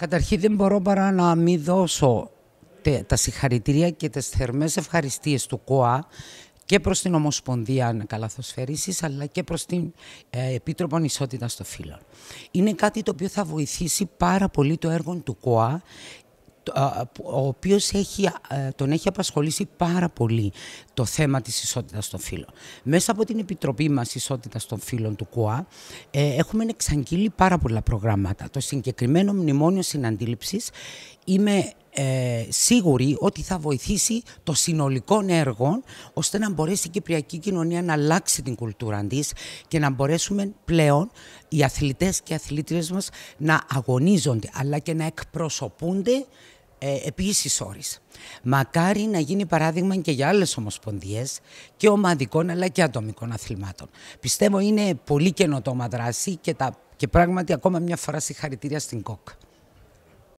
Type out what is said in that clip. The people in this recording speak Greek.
Καταρχήν δεν μπορώ παρά να μην δώσω τα συγχαρητήρια και τις θερμές ευχαριστίες του ΚΟΑ και προς την Ομοσπονδία Καλαθοσφαιρίσης αλλά και προς την ε, Επίτροπο Ισότητας των Φύλων. Είναι κάτι το οποίο θα βοηθήσει πάρα πολύ το έργο του ΚΟΑ ο οποίος έχει, τον έχει απασχολήσει πάρα πολύ το θέμα της ισότητας των φύλων. Μέσα από την Επιτροπή μας Ισότητας των Φύλων του ΚΟΑ ε, έχουμε εξαγγείλει πάρα πολλά προγράμματα. Το συγκεκριμένο μνημόνιο συναντήληψης είμαι ε, σίγουρη ότι θα βοηθήσει το συνολικό έργο ώστε να μπορέσει η κυπριακή κοινωνία να αλλάξει την κουλτούρα της και να μπορέσουμε πλέον οι αθλητές και οι αθλήτριες μας να αγωνίζονται αλλά και να εκπροσωπούνται ε, επίσης Μακάρι να γίνει παράδειγμα και για άλλες ομοσπονδίες και ομαδικών αλλά και ατομικών αθλημάτων. Πιστεύω είναι πολύ καινοτόμα δράση και, τα, και πράγματι ακόμα μια φορά συγχαρητήρια στην ΚΟΚ.